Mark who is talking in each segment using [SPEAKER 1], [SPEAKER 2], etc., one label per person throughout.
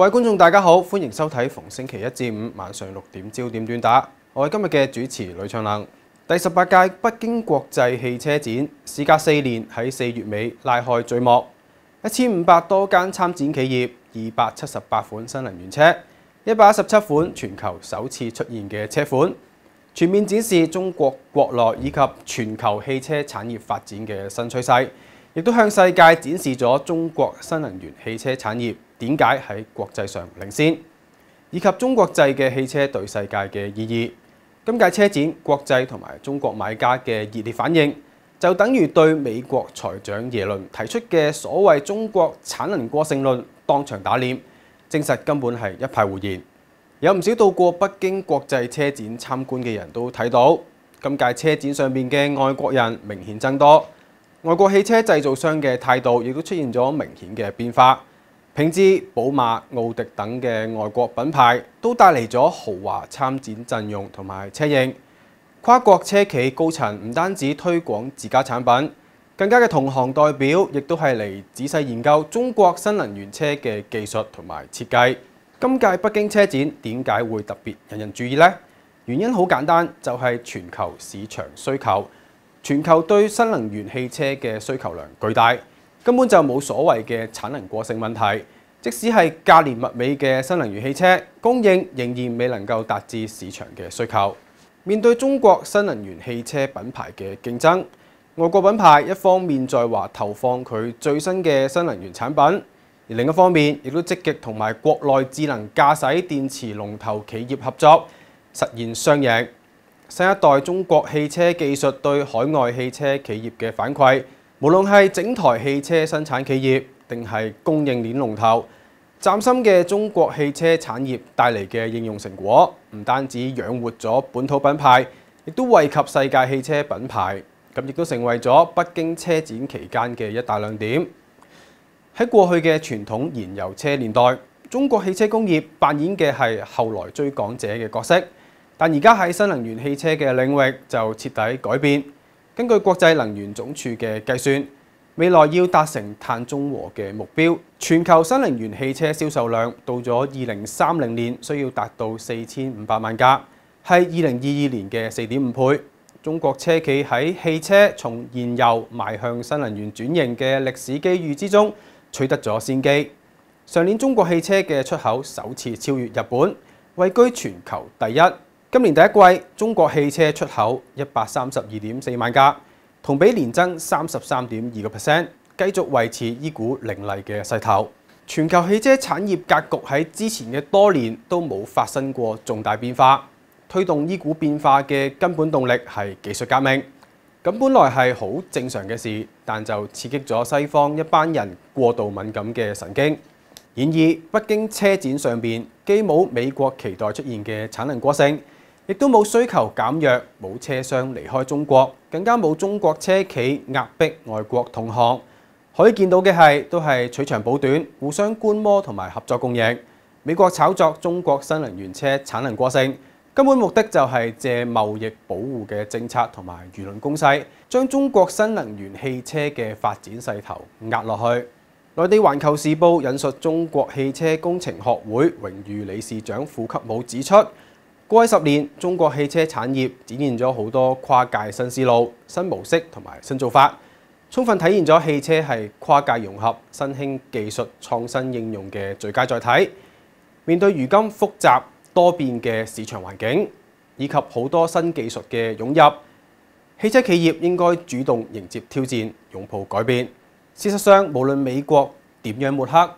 [SPEAKER 1] 各位觀眾，大家好，歡迎收睇逢星期一至五晚上六點焦點短打。我係今日嘅主持吕昌能。第十八屆北京國際汽車展，事隔四年喺四月尾拉開序幕，一千五百多間參展企業，二百七十八款新能源車，一百一十七款全球首次出現嘅車款，全面展示中國國內以及全球汽車產業發展嘅新趨勢，亦都向世界展示咗中國新能源汽車產業。點解喺國際上領先，以及中國製嘅汽車對世界嘅意義？今屆車展國際同埋中國買家嘅熱烈反應，就等於對美國財長耶倫提出嘅所謂中國產能過剩論當場打臉，證實根本係一派胡言。有唔少到過北京國際車展參觀嘅人都睇到，今屆車展上面嘅外國人明顯增多，外國汽車製造商嘅態度亦都出現咗明顯嘅變化。奔驰、宝马、奥迪等嘅外国品牌都带嚟咗豪华参展阵容同埋车型。跨国车企高层唔单止推广自家产品，更加嘅同行代表亦都系嚟仔细研究中国新能源车嘅技术同埋设计。今届北京车展点解会特别引人注意呢？原因好简单，就系全球市场需求，全球对新能源汽车嘅需求量巨大。根本就冇所謂嘅產能過剩問題，即使係價廉物美嘅新能源汽車供應，仍然未能夠達至市場嘅需求。面對中國新能源汽車品牌嘅競爭，外國品牌一方面在話投放佢最新嘅新能源產品，而另一方面亦都積極同埋國內智能駕駛電池龍頭企業合作，實現雙贏。新一代中國汽車技術對海外汽車企業嘅反饋。无论系整台汽车生产企业，定系供应链龙头，崭新嘅中国汽车产业带嚟嘅应用成果，唔单止养活咗本土品牌，亦都惠及世界汽车品牌。咁亦都成为咗北京车展期间嘅一大亮点。喺过去嘅传统燃油车年代，中国汽车工业扮演嘅系后来追赶者嘅角色，但而家喺新能源汽车嘅领域就彻底改变。根據國際能源總署嘅計算，未來要達成碳中和嘅目標，全球新能源汽車銷售量到咗二零三零年需要達到四千五百萬架，係二零二二年嘅四點五倍。中國車企喺汽車從燃油邁向新能源轉型嘅歷史機遇之中取得咗先機。上年中國汽車嘅出口首次超越日本，位居全球第一。今年第一季，中國汽車出口一百三十二点四萬架，同比年增三十三点二个 percent，繼續維持依股凌厲嘅勢頭。全球汽車產業格局喺之前嘅多年都冇發生過重大變化，推動依股變化嘅根本動力係技術革命。咁本來係好正常嘅事，但就刺激咗西方一班人過度敏感嘅神經。然而，北京車展上面既冇美國期待出現嘅產能過剩。亦都冇需求減弱，冇車商離開中國，更加冇中國車企壓迫外國同行。可以見到嘅係，都係取長補短，互相觀摩同埋合作共贏。美國炒作中國新能源車產能過剩，根本目的就係借貿易保護嘅政策同埋輿論攻勢，將中國新能源汽車嘅發展勢頭壓落去。內地《環球時報》引述中國汽車工程學會榮譽理事長付克武指出。过去十年，中国汽车产业展现咗好多跨界新思路、新模式同埋新做法，充分体现咗汽车系跨界融合、新兴技术创新应用嘅最佳载体。面对如今复杂多变嘅市场环境，以及好多新技术嘅涌入，汽车企业应该主动迎接挑战，拥抱改变。事实上，无论美国点样抹黑。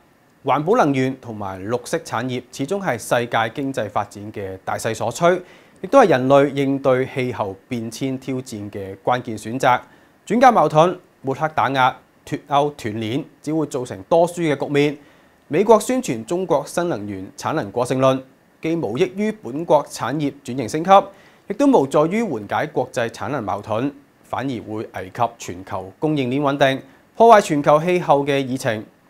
[SPEAKER 1] 環保能源同埋綠色產業始終係世界經濟發展嘅大勢所趨，亦都係人類應對氣候變遷挑戰嘅關鍵選擇。轉嫁矛盾、抹黑打壓、脱歐斷鏈，只會造成多輸嘅局面。美國宣傳中國新能源產能過剩論，既無益於本國產業轉型升級，亦都無助於緩解國際產能矛盾，反而會危及全球供應鏈穩定，破壞全球氣候嘅議程。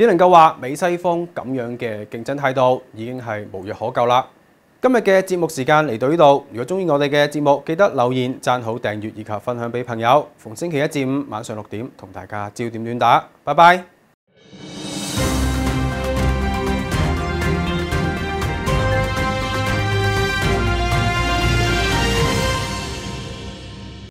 [SPEAKER 1] 只能夠話美西方咁樣嘅競爭態度已經係無藥可救啦。今日嘅節目時間嚟到呢度，如果中意我哋嘅節目，記得留言、贊好、訂閱以及分享俾朋友。逢星期一至五晚上六點同大家焦點亂打，拜拜。